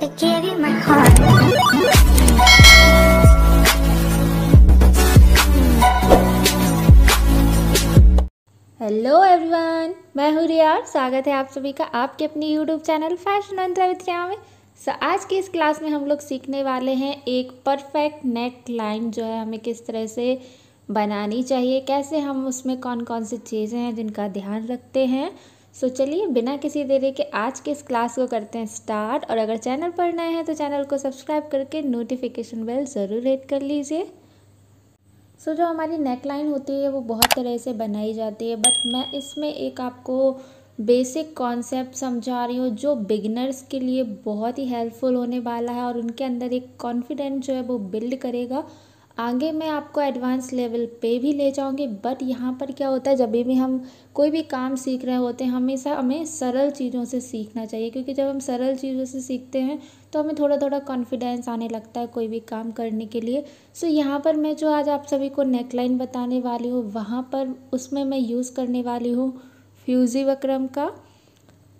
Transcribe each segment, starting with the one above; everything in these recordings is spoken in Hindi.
you my heart. Hello everyone मैं हूँ रियार स्वागत है आप सभी का आपके अपने यूट्यूब चैनल फैशन अंतरा में सो आज की इस क्लास में हम लोग सीखने वाले हैं एक परफेक्ट नेक लाइन जो है हमें किस तरह से बनानी चाहिए कैसे हम उसमें कौन कौन सी चीज़ें हैं जिनका ध्यान रखते हैं सो so, चलिए बिना किसी देरी के आज के इस क्लास को करते हैं स्टार्ट और अगर चैनल पर नए हैं तो चैनल को सब्सक्राइब करके नोटिफिकेशन बेल ज़रूर हिट कर लीजिए सो so, जो हमारी नेक लाइन होती है वो बहुत तरह से बनाई जाती है बट मैं इसमें एक आपको बेसिक कॉन्सेप्ट समझा रही हूँ जो बिगनर्स के लिए बहुत ही हेल्पफुल होने वाला है और उनके अंदर एक कॉन्फिडेंट जो है वो बिल्ड करेगा आगे मैं आपको एडवांस लेवल पे भी ले जाऊंगी बट यहाँ पर क्या होता है जब भी हम कोई भी काम सीख रहे होते हैं हमेशा हमें सरल चीज़ों से सीखना चाहिए क्योंकि जब हम सरल चीज़ों से सीखते हैं तो हमें थोड़ा थोड़ा कॉन्फिडेंस आने लगता है कोई भी काम करने के लिए सो so, यहाँ पर मैं जो आज आप सभी को नेकलाइन बताने वाली हूँ वहाँ पर उसमें मैं यूज़ करने वाली हूँ फ्यूजी वक्रम का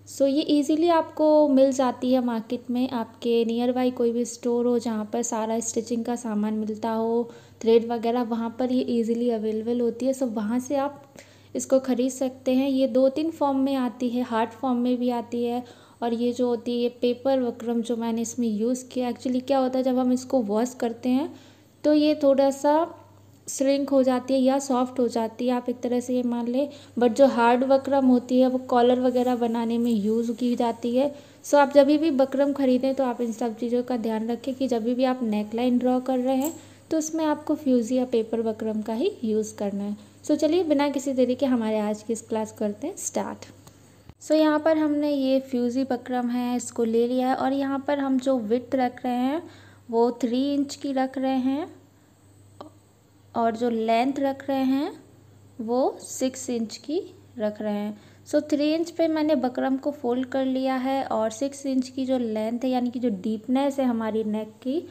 सो ये इजीली आपको मिल जाती है मार्केट में आपके नियर बाई कोई भी स्टोर हो जहाँ पर सारा स्टिचिंग का सामान मिलता हो थ्रेड वगैरह वहाँ पर ये इजीली अवेलेबल होती है सो वहाँ से आप इसको ख़रीद सकते हैं ये दो तीन फॉर्म में आती है हार्ड फॉर्म में भी आती है और ये जो होती है ये पेपर वक्रम जो मैंने इसमें यूज़ किया एक्चुअली क्या होता है जब हम इसको वॉश करते हैं तो ये थोड़ा सा श्रिंक हो जाती है या सॉफ्ट हो जाती है आप एक तरह से ये मान लें बट जो हार्ड बकरम होती है वो कॉलर वगैरह बनाने में यूज़ की जाती है सो आप जब भी बकरम ख़रीदें तो आप इन सब चीज़ों का ध्यान रखें कि जब भी आप नेकलाइन ड्रॉ कर रहे हैं तो उसमें आपको फ्यूज़ या पेपर बकरम का ही यूज़ करना है सो चलिए बिना किसी तरीके हमारे आज की इस क्लास करते हैं स्टार्ट सो so, यहाँ पर हमने ये फ्यूज़ी बकरम है इसको ले लिया है और यहाँ पर हम जो विथ रख रहे हैं वो थ्री इंच की रख रहे हैं और जो लेंथ रख रहे हैं वो सिक्स इंच की रख रहे हैं सो थ्री इंच पे मैंने बकरम को फोल्ड कर लिया है और सिक्स इंच की जो लेंथ है यानी कि जो डीपनेस है हमारी नेक की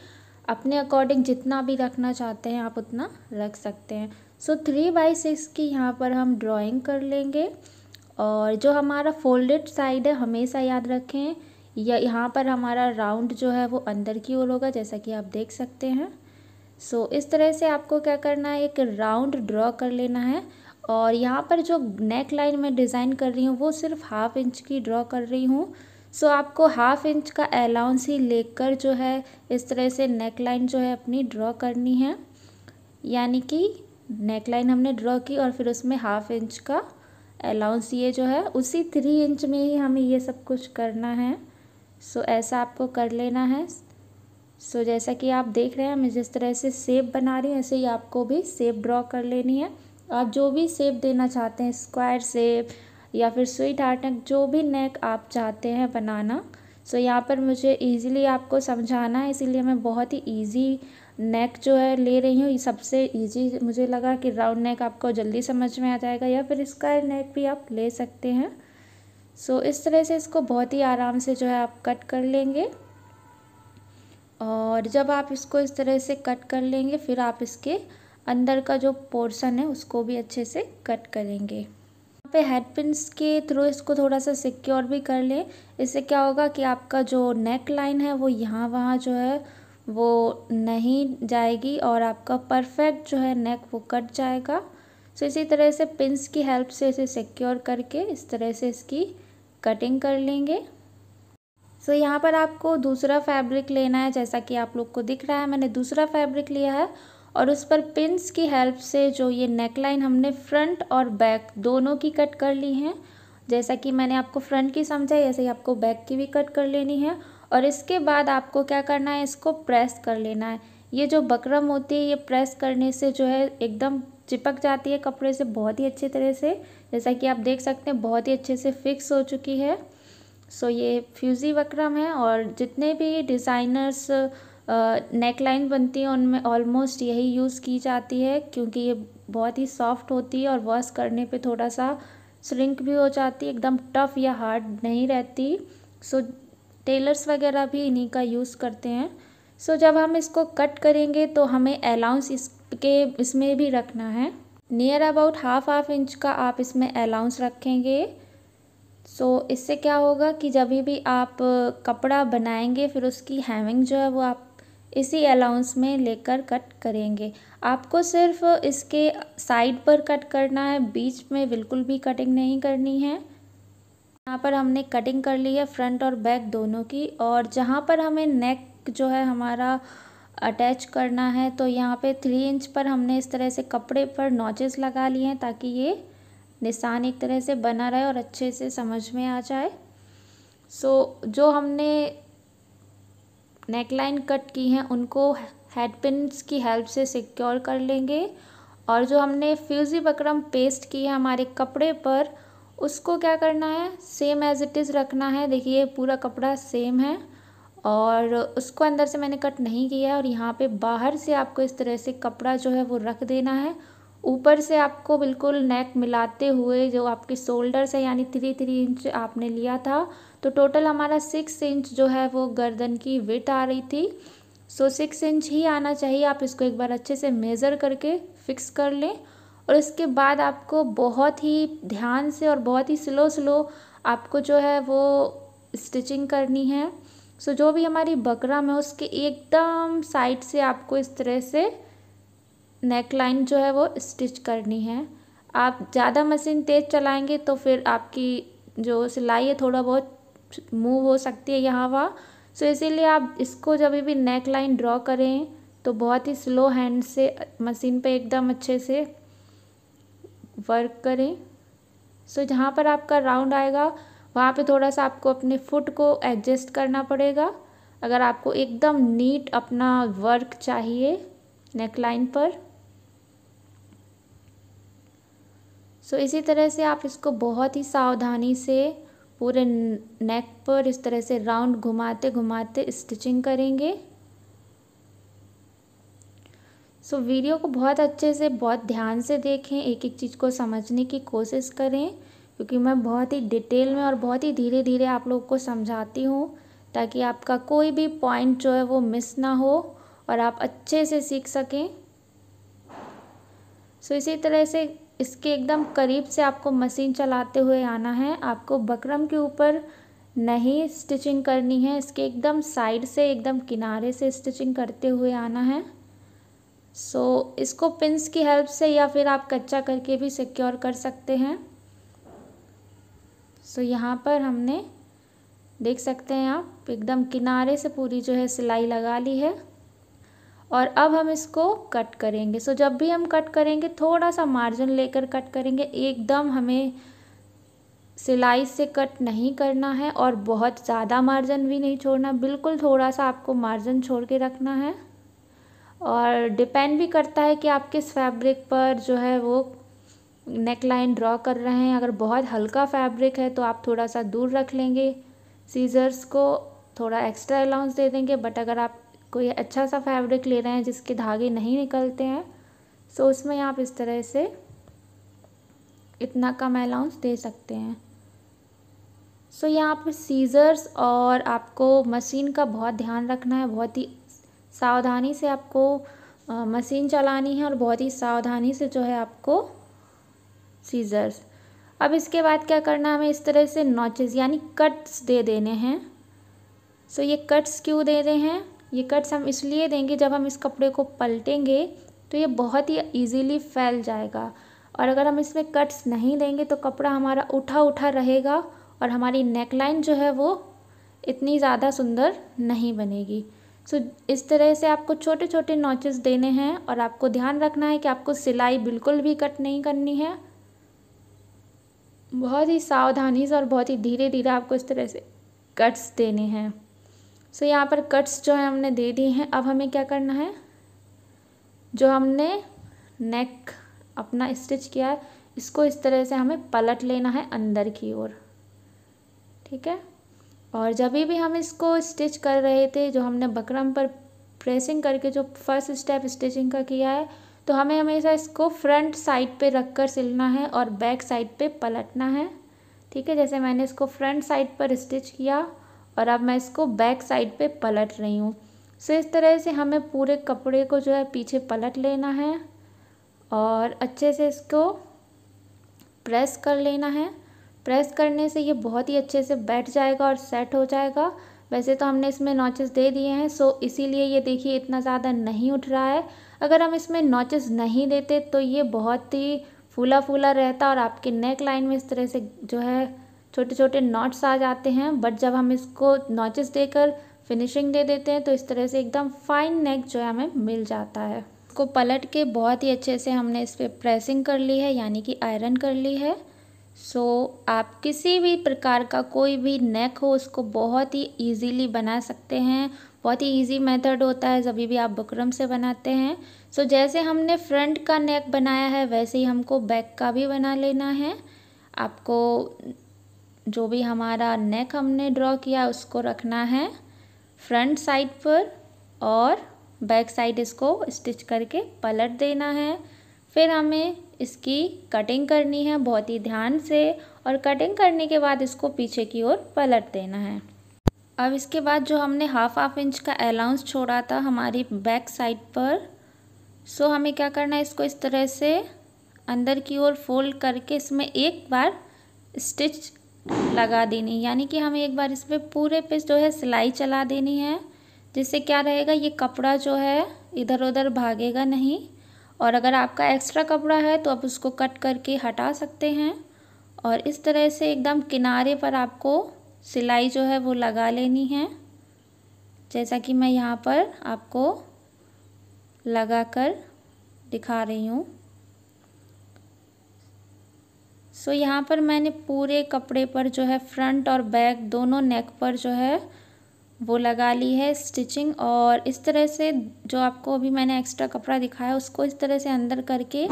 अपने अकॉर्डिंग जितना भी रखना चाहते हैं आप उतना रख सकते हैं सो थ्री बाई सिक्स की यहाँ पर हम ड्राइंग कर लेंगे और जो हमारा फोल्डेड साइड है हमेशा याद रखें या यहाँ पर हमारा राउंड जो है वो अंदर की ओर होगा जैसा कि आप देख सकते हैं सो so, इस तरह से आपको क्या करना है एक राउंड ड्रॉ कर लेना है और यहाँ पर जो नेक लाइन में डिज़ाइन कर रही हूँ वो सिर्फ हाफ इंच की ड्रॉ कर रही हूँ सो so, आपको हाफ इंच का अलाउंस ही लेकर जो है इस तरह से नेक लाइन जो है अपनी ड्रॉ करनी है यानी कि नेक लाइन हमने ड्रॉ की और फिर उसमें हाफ इंच का अलाउंस ये जो है उसी थ्री इंच में ही हमें ये सब कुछ करना है सो so, ऐसा आपको कर लेना है सो so, जैसा कि आप देख रहे हैं मैं जिस तरह से सेप बना रही हूँ ऐसे ही आपको भी सेप ड्रॉ कर लेनी है आप जो भी सेप देना चाहते हैं स्क्वायर सेप या फिर स्वीट हार्ट नेक जो भी नेक आप चाहते हैं बनाना सो so, यहाँ पर मुझे इजीली आपको समझाना है इसीलिए मैं बहुत ही इजी नेक जो है ले रही हूँ सबसे इजी मुझे लगा कि राउंड नेक आपको जल्दी समझ में आ जाएगा या फिर स्क्वायर नेक भी आप ले सकते हैं सो so, इस तरह से इसको बहुत ही आराम से जो है आप कट कर लेंगे और जब आप इसको इस तरह से कट कर लेंगे फिर आप इसके अंदर का जो पोर्शन है उसको भी अच्छे से कट करेंगे यहाँ पे हेड पिंस के थ्रू इसको थोड़ा सा सिक्योर भी कर लें इससे क्या होगा कि आपका जो नेक लाइन है वो यहाँ वहाँ जो है वो नहीं जाएगी और आपका परफेक्ट जो है नेक वो कट जाएगा सो तो इसी तरह से पिंस की हेल्प से इसे सिक्योर करके इस तरह से इसकी कटिंग कर लेंगे सो so, यहाँ पर आपको दूसरा फैब्रिक लेना है जैसा कि आप लोग को दिख रहा है मैंने दूसरा फैब्रिक लिया है और उस पर पिंस की हेल्प से जो ये नेकलाइन हमने फ्रंट और बैक दोनों की कट कर ली है जैसा कि मैंने आपको फ्रंट की समझाई ऐसे ही आपको बैक की भी कट कर लेनी है और इसके बाद आपको क्या करना है इसको प्रेस कर लेना है ये जो बकरम होती है ये प्रेस करने से जो है एकदम चिपक जाती है कपड़े से बहुत ही अच्छे तरह से जैसा कि आप देख सकते हैं बहुत ही अच्छे से फिक्स हो चुकी है सो ये फ्यूज़ी वक्रम है और जितने भी डिज़ाइनर्स नेक लाइन बनती है उनमें ऑलमोस्ट यही यूज़ की जाती है क्योंकि ये बहुत ही सॉफ्ट होती है और वॉश करने पे थोड़ा सा श्रिंक भी हो जाती है एकदम टफ या हार्ड नहीं रहती सो टेलर्स वगैरह भी इन्हीं का यूज़ करते हैं सो जब हम इसको कट करेंगे तो हमें अलाउंस इसके इसमें भी रखना है near about half half inch का आप इसमें अलाउंस रखेंगे सो so, इससे क्या होगा कि जब भी आप कपड़ा बनाएंगे फिर उसकी हैमिंग जो है वो आप इसी अलाउंस में लेकर कट करेंगे आपको सिर्फ इसके साइड पर कट करना है बीच में बिल्कुल भी कटिंग नहीं करनी है यहाँ पर हमने कटिंग कर ली है फ्रंट और बैक दोनों की और जहाँ पर हमें नेक जो है हमारा अटैच करना है तो यहाँ पे थ्री इंच पर हमने इस तरह से कपड़े पर नॉचेस लगा लिए हैं ताकि ये निशान एक तरह से बना रहे और अच्छे से समझ में आ जाए सो so, जो हमने नेकलाइन कट की हैं उनको हेड पिन्स की हेल्प से सिक्योर कर लेंगे और जो हमने फ्यूज़ी बकरम पेस्ट की है हमारे कपड़े पर उसको क्या करना है सेम एज़ इट इज़ रखना है देखिए पूरा कपड़ा सेम है और उसको अंदर से मैंने कट नहीं किया है और यहाँ पे बाहर से आपको इस तरह से कपड़ा जो है वो रख देना है ऊपर से आपको बिल्कुल नेक मिलाते हुए जो आपके शोल्डर्स है यानी थ्री थ्री इंच आपने लिया था तो टोटल हमारा सिक्स इंच जो है वो गर्दन की विट आ रही थी सो सिक्स इंच ही आना चाहिए आप इसको एक बार अच्छे से मेज़र करके फिक्स कर लें और इसके बाद आपको बहुत ही ध्यान से और बहुत ही स्लो स्लो आपको जो है वो स्टिचिंग करनी है सो so, जो भी हमारी बकरम है उसके एकदम साइड से आपको इस तरह से नेक लाइन जो है वो स्टिच करनी है आप ज़्यादा मशीन तेज़ चलाएंगे तो फिर आपकी जो सिलाई है थोड़ा बहुत मूव हो सकती है यहाँ वहाँ सो इसीलिए आप इसको जब भी नेक लाइन ड्रॉ करें तो बहुत ही स्लो हैंड से मशीन पे एकदम अच्छे से वर्क करें सो जहाँ पर आपका राउंड आएगा वहाँ पे थोड़ा सा आपको अपने फुट को एडजस्ट करना पड़ेगा अगर आपको एकदम नीट अपना वर्क चाहिए नेक लाइन पर सो इसी तरह से आप इसको बहुत ही सावधानी से पूरे नेक पर इस तरह से राउंड घुमाते घुमाते स्टिचिंग करेंगे सो so, वीडियो को बहुत अच्छे से बहुत ध्यान से देखें एक एक चीज़ को समझने की कोशिश करें क्योंकि मैं बहुत ही डिटेल में और बहुत ही धीरे धीरे आप लोग को समझाती हूँ ताकि आपका कोई भी पॉइंट जो है वो मिस ना हो और आप अच्छे से सीख सकें सो so, इसी तरह से इसके एकदम करीब से आपको मशीन चलाते हुए आना है आपको बकरम के ऊपर नहीं स्टिचिंग करनी है इसके एकदम साइड से एकदम किनारे से स्टिचिंग करते हुए आना है सो so, इसको पिंस की हेल्प से या फिर आप कच्चा करके भी सिक्योर कर सकते हैं सो so, यहाँ पर हमने देख सकते हैं आप एकदम किनारे से पूरी जो है सिलाई लगा ली है और अब हम इसको कट करेंगे सो जब भी हम कट करेंगे थोड़ा सा मार्जिन लेकर कट करेंगे एकदम हमें सिलाई से कट नहीं करना है और बहुत ज़्यादा मार्जिन भी नहीं छोड़ना बिल्कुल थोड़ा सा आपको मार्जिन छोड़ के रखना है और डिपेंड भी करता है कि आप किस फैब्रिक पर जो है वो नेक लाइन ड्रॉ कर रहे हैं अगर बहुत हल्का फैब्रिक है तो आप थोड़ा सा दूर रख लेंगे सीज़र्स को थोड़ा एक्स्ट्रा अलाउंस दे देंगे बट अगर आप कोई अच्छा सा फैब्रिक ले रहे हैं जिसके धागे नहीं निकलते हैं सो उसमें आप इस तरह से इतना कम अलाउंस दे सकते हैं सो यहाँ पर सीज़र्स और आपको मशीन का बहुत ध्यान रखना है बहुत ही सावधानी से आपको मशीन चलानी है और बहुत ही सावधानी से जो है आपको सीज़र्स अब इसके बाद क्या करना है हमें इस तरह से नॉचेज यानी कट्स दे देने हैं सो ये कट्स क्यों दे रहे हैं ये कट्स हम इसलिए देंगे जब हम इस कपड़े को पलटेंगे तो ये बहुत ही ईजीली फैल जाएगा और अगर हम इसमें कट्स नहीं देंगे तो कपड़ा हमारा उठा उठा रहेगा और हमारी नेक लाइन जो है वो इतनी ज़्यादा सुंदर नहीं बनेगी सो so, इस तरह से आपको छोटे छोटे नॉचेस देने हैं और आपको ध्यान रखना है कि आपको सिलाई बिल्कुल भी कट नहीं करनी है बहुत ही सावधानी से और बहुत ही धीरे धीरे आपको इस तरह से कट्स देने हैं सो so, यहाँ पर कट्स जो है हमने दे दिए हैं अब हमें क्या करना है जो हमने नेक अपना स्टिच किया है इसको इस तरह से हमें पलट लेना है अंदर की ओर ठीक है और जब भी हम इसको स्टिच कर रहे थे जो हमने बकरम पर प्रेसिंग करके जो फर्स्ट स्टेप स्टिचिंग का किया है तो हमें हमेशा इसको फ्रंट साइड पे रख कर सिलना है और बैक साइड पे पलटना है ठीक है जैसे मैंने इसको फ्रंट साइड पर स्टिच किया और अब मैं इसको बैक साइड पे पलट रही हूँ सो इस तरह से हमें पूरे कपड़े को जो है पीछे पलट लेना है और अच्छे से इसको प्रेस कर लेना है प्रेस करने से ये बहुत ही अच्छे से बैठ जाएगा और सेट हो जाएगा वैसे तो हमने इसमें नॉचेस दे दिए हैं सो इसीलिए ये देखिए इतना ज़्यादा नहीं उठ रहा है अगर हम इसमें नॉचेस नहीं देते तो ये बहुत ही फूला फूला रहता और आपके नेक लाइन में इस तरह से जो है छोटे छोटे नॉट्स आ जाते हैं बट जब हम इसको नॉचेस देकर फिनिशिंग दे देते हैं तो इस तरह से एकदम फाइन नेक जो है हमें मिल जाता है इसको पलट के बहुत ही अच्छे से हमने इस पर प्रेसिंग कर ली है यानी कि आयरन कर ली है सो so, आप किसी भी प्रकार का कोई भी नेक हो उसको बहुत ही इजीली बना सकते हैं बहुत ही इजी मेथड होता है जब भी आप बकरम से बनाते हैं सो so, जैसे हमने फ्रंट का नेक बनाया है वैसे ही हमको बैक का भी बना लेना है आपको जो भी हमारा नेक हमने ड्रॉ किया उसको रखना है फ्रंट साइड पर और बैक साइड इसको स्टिच करके पलट देना है फिर हमें इसकी कटिंग करनी है बहुत ही ध्यान से और कटिंग करने के बाद इसको पीछे की ओर पलट देना है अब इसके बाद जो हमने हाफ हाफ इंच का अलाउंस छोड़ा था हमारी बैक साइड पर सो हमें क्या करना है इसको इस तरह से अंदर की ओर फोल्ड करके इसमें एक बार स्टिच लगा देनी यानी कि हमें एक बार इसमें पूरे पे जो है सिलाई चला देनी है जिससे क्या रहेगा ये कपड़ा जो है इधर उधर भागेगा नहीं और अगर आपका एक्स्ट्रा कपड़ा है तो आप उसको कट करके हटा सकते हैं और इस तरह से एकदम किनारे पर आपको सिलाई जो है वो लगा लेनी है जैसा कि मैं यहाँ पर आपको लगा कर दिखा रही हूँ सो so, यहाँ पर मैंने पूरे कपड़े पर जो है फ्रंट और बैक दोनों नेक पर जो है वो लगा ली है स्टिचिंग और इस तरह से जो आपको अभी मैंने एक्स्ट्रा कपड़ा दिखाया उसको इस तरह से अंदर करके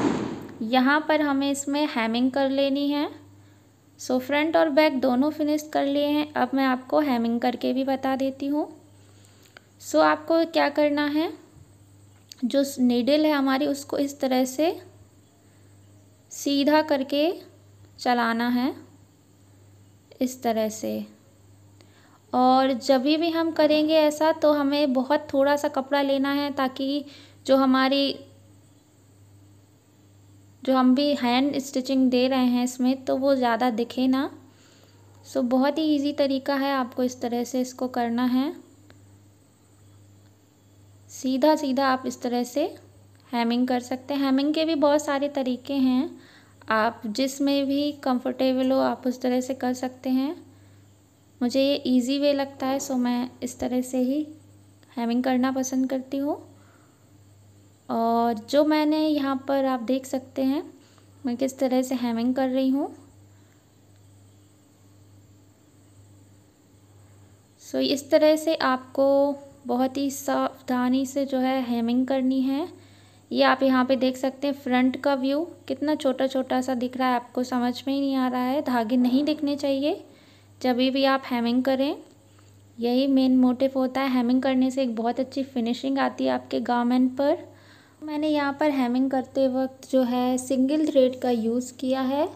यहाँ पर हमें इसमें हैमिंग कर लेनी है सो so, फ्रंट और बैक दोनों फिनिश कर लिए हैं अब मैं आपको हैमिंग करके भी बता देती हूँ सो so, आपको क्या करना है जो नीडल है हमारी उसको इस तरह से सीधा करके चलाना है इस तरह से और जब भी हम करेंगे ऐसा तो हमें बहुत थोड़ा सा कपड़ा लेना है ताकि जो हमारी जो हम भी हैंड स्टिचिंग दे रहे हैं इसमें तो वो ज़्यादा दिखे ना सो so, बहुत ही इजी तरीका है आपको इस तरह से इसको करना है सीधा सीधा आप इस तरह से हैमिंग कर सकते हैं हैमिंग के भी बहुत सारे तरीके हैं आप जिसमें भी कंफर्टेबल हो आप उस तरह से कर सकते हैं मुझे ये इजी वे लगता है सो मैं इस तरह से ही हैमिंग करना पसंद करती हूँ और जो मैंने यहाँ पर आप देख सकते हैं मैं किस तरह से हैमिंग कर रही हूँ सो इस तरह से आपको बहुत ही सावधानी से जो है हैमिंग करनी है ये आप यहाँ पे देख सकते हैं फ्रंट का व्यू कितना छोटा छोटा सा दिख रहा है आपको समझ में ही नहीं आ रहा है धागे नहीं दिखने चाहिए जब भी आप हैमिंग करें यही मेन मोटिव होता है हैमिंग करने से एक बहुत अच्छी फिनिशिंग आती है आपके गारमेंट पर मैंने यहाँ पर हैमिंग करते वक्त जो है सिंगल थ्रेड का यूज़ किया है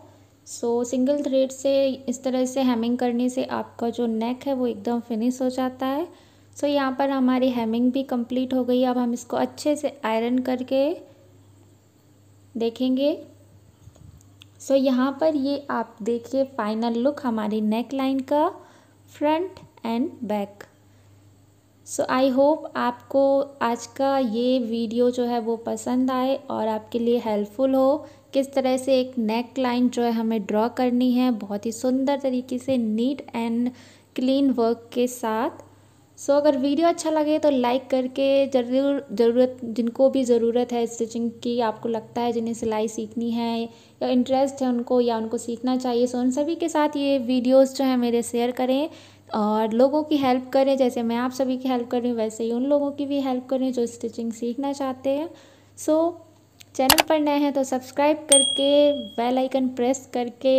सो सिंगल थ्रेड से इस तरह से हैमिंग करने से आपका जो नेक है वो एकदम फिनिश हो जाता है सो so, यहाँ पर हमारी हेमिंग भी कंप्लीट हो गई अब हम इसको अच्छे से आयरन करके देखेंगे सो so, यहाँ पर ये आप देखिए फाइनल लुक हमारी नेक लाइन का front and back so I hope आपको आज का ये वीडियो जो है वो पसंद आए और आपके लिए हेल्पफुल हो किस तरह से एक नेक लाइन जो है हमें ड्रॉ करनी है बहुत ही सुंदर तरीके से नीट एंड क्लीन वर्क के साथ सो अगर वीडियो अच्छा लगे तो लाइक करके ज़रूर ज़रूरत जिनको भी ज़रूरत है स्टिचिंग की आपको लगता है जिन्हें सिलाई सीखनी है या इंटरेस्ट है उनको या उनको सीखना चाहिए सो उन सभी के साथ ये वीडियोज़ जो है मेरे शेयर करें और लोगों की हेल्प करें जैसे मैं आप सभी की हेल्प कर रही हूँ वैसे ही उन लोगों की भी हेल्प करें जो स्टिचिंग सीखना चाहते हैं सो so, चैनल पर नए हैं तो सब्सक्राइब करके बेल आइकन प्रेस करके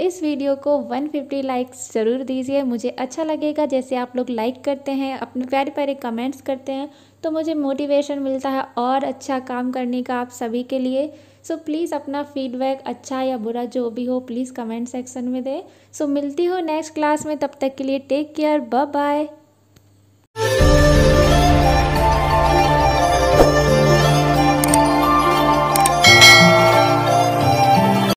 इस वीडियो को 150 लाइक्स ज़रूर दीजिए मुझे अच्छा लगेगा जैसे आप लोग लाइक करते हैं अपने प्यारे प्यारे कमेंट्स करते हैं तो मुझे मोटिवेशन मिलता है और अच्छा काम करने का आप सभी के लिए सो so, प्लीज़ अपना फीडबैक अच्छा या बुरा जो भी हो प्लीज़ कमेंट सेक्शन में दें सो so, मिलती हूँ नेक्स्ट क्लास में तब तक के लिए टेक केयर बाय बाय